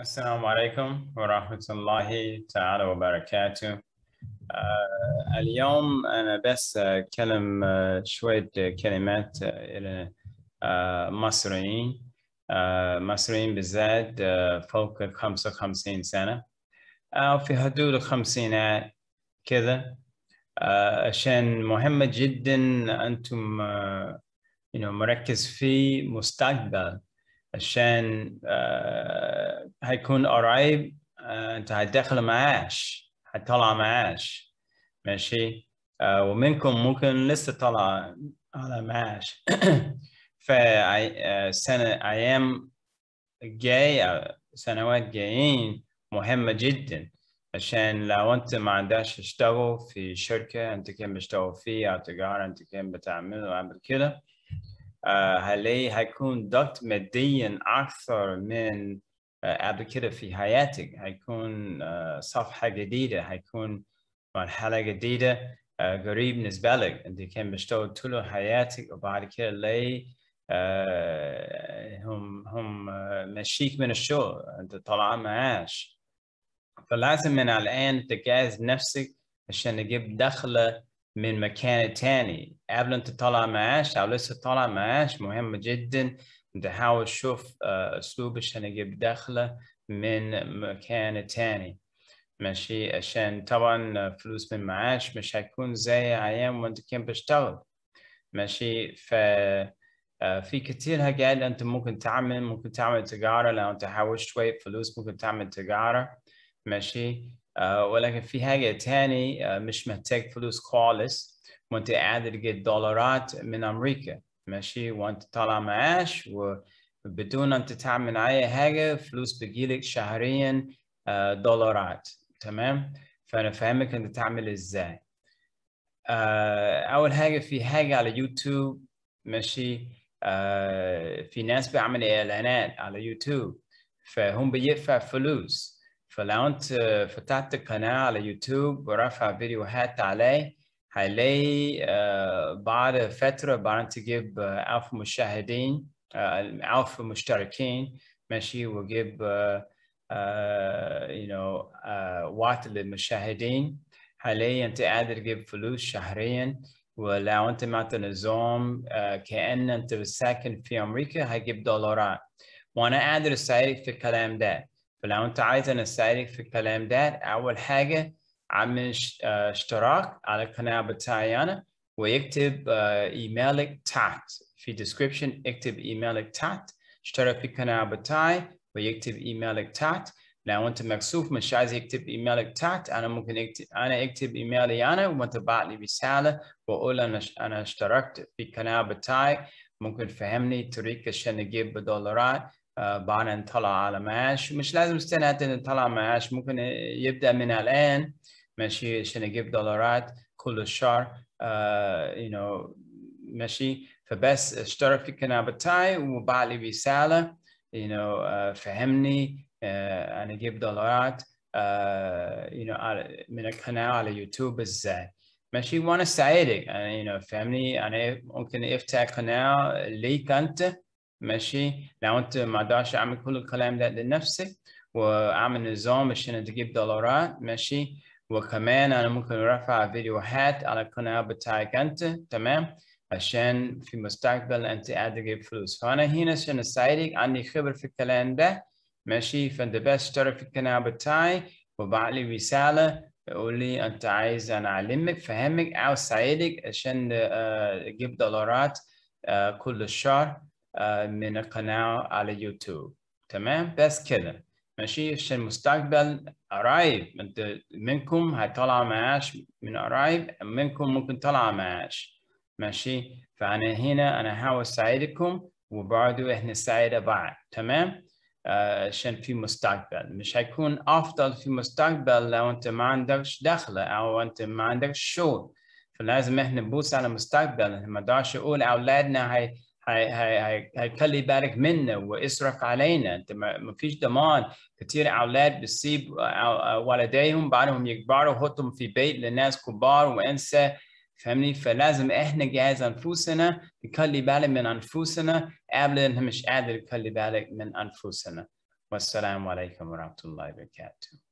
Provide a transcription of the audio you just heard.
السلام عليكم ورحمة الله تعالى وبركاته uh, اليوم أنا بس أتكلم آه، شوية كلمات آه، إلى مصريين مصريين بالذات فوق خمسة 55 سنة أو في حدود الخمسينات كذا عشان مهمة جدا أنتم you know, مركز في مستقبل عشان آه هيكون قريب آه انت هتدخل معاش هتطلع معاش ماشي آه ومنكم ممكن لسه طلع على معاش فسنة آه، أيام جاي آه، سنوات جايين مهمة جدا عشان لو أنت ما عندكش تشتغل في شركة أنت كان بتشتغل فيها أو تجارة أنت كان بتعمل وعمل كده آه، هل إيه هيكون ضغط ماديا أكثر من قبل كده آه، في حياتك هيكون آه، صفحة جديدة هيكون مرحلة جديدة قريب بالنسبة لك أنت كان بتشتغل طول حياتك وبعد كده لي هم هم مشيك من الشغل أنت طالع معاش فلازم من الآن تجهز نفسك عشان تجيب دخلة من مكان تاني قبل انت تطلع معاش او لسه طالع معاش مهم جدا تحاول آه، تشوف اسلوب عشان اجيب دخله من مكان تاني ماشي عشان طبعا آه، فلوس من معاش مش هيكون زي ايام وانت كنت بشتغل ماشي ف آه، في كتير حاجات انت ممكن تعمل ممكن تعمل تجارة لو انت حوشت شوية فلوس ممكن تعمل تجارة ماشي آه، ولكن في حاجة تاني آه، مش محتاج فلوس خالص وانت قادر تجيب دولارات من أمريكا ماشي وانت طالع معاش وبدون أن تعمل أي حاجة فلوس بتجيلك شهريا آه، دولارات تمام فأنا فاهمك أنت تعمل إزاي أول حاجة في حاجة على يوتيوب ماشي في ناس بيعمل إعلانات على يوتيوب فهم بيدفع فلوس فلو انت آه، فتحت قناة على يوتيوب ورفع فيديوهات عليه هيلاقي آه، بعد فترة بعد تجيب آه، ألف مشاهدين ألف مشتركين ماشي وجيب you know وقت للمشاهدين هلاقي انت قادر تجيب فلوس شهريا ولو انت معت نظام كأن انت ساكن في امريكا هجيب دولارات وانا قادر اساعدك في الكلام ده فلو انت انا اساعدك في الكلام ده اول حاجه عمل آه، اشتراك على القناه بتاعي انا ويكتب آه، ايميلك تحت في description اكتب ايميلك تحت اشترك في القناه بتاعي ويكتب ايميلك تحت لو انت مكسوف مش عايز يكتب ايميلك تحت انا ممكن اكتب انا اكتب ايميلي انا وتبعت لي رساله واقول انا انا اشتركت في القناه بتاعي ممكن فهمني طريقه عشان اجيب دولارات بعدين نطلع على معاش مش لازم استنى حتى نطلع معاش ممكن يبدا من الان ماشي عشان اجيب دولارات كل الشهر يو آه، نو ماشي فبس اشترك في القناه بتاعي وبعت لي رساله يو نو فهمني uh, انا اجيب دولارات يو uh, نو you know, آه، آه، من القناه على يوتيوب ازاي ماشي وانا سعيدك يو نو فهمني انا يعني ممكن افتح قناه ليك انت ماشي لو انت ما داش اعمل كل الكلام ده لنفسي واعمل نظام عشان تجيب دولارات ماشي وكمان انا ممكن ارفع فيديوهات على القناه بتاعك انت تمام عشان في المستقبل انت قاعد تجيب فلوس فانا هنا عشان اساعدك عندي خبر في الكلام ده ماشي فانت بس اشترك في القناه بتاعي وبعت لي رساله قول لي انت عايز انا اعلمك فهمك او اساعدك عشان تجيب آه، دولارات آه، كل الشهر آه، من القناة على يوتيوب تمام بس كده ماشي في المستقبل قريب منكم هيطلع معاش من قريب منكم ممكن طلع معاش ماشي فأنا هنا أنا هحاول أساعدكم وبرضو إحنا نساعد بعض تمام آه، عشان في مستقبل مش هيكون أفضل في مستقبل لو أنت ما عندكش دخل أو أنت ما عندكش شغل فلازم إحنا نبوس على المستقبل ما أقدرش أقول أولادنا هي هيخلي بالك منا واسرف علينا انت ما فيش ضمان كتير اولاد بتسيب آه، آه، والديهم بعدهم يكبروا وحطهم في بيت لناس كبار وانسى فهمني فلازم احنا جاهز انفسنا نخلي بالك من انفسنا قبل ان مش قادر يخلي بالك من انفسنا والسلام عليكم ورحمه الله وبركاته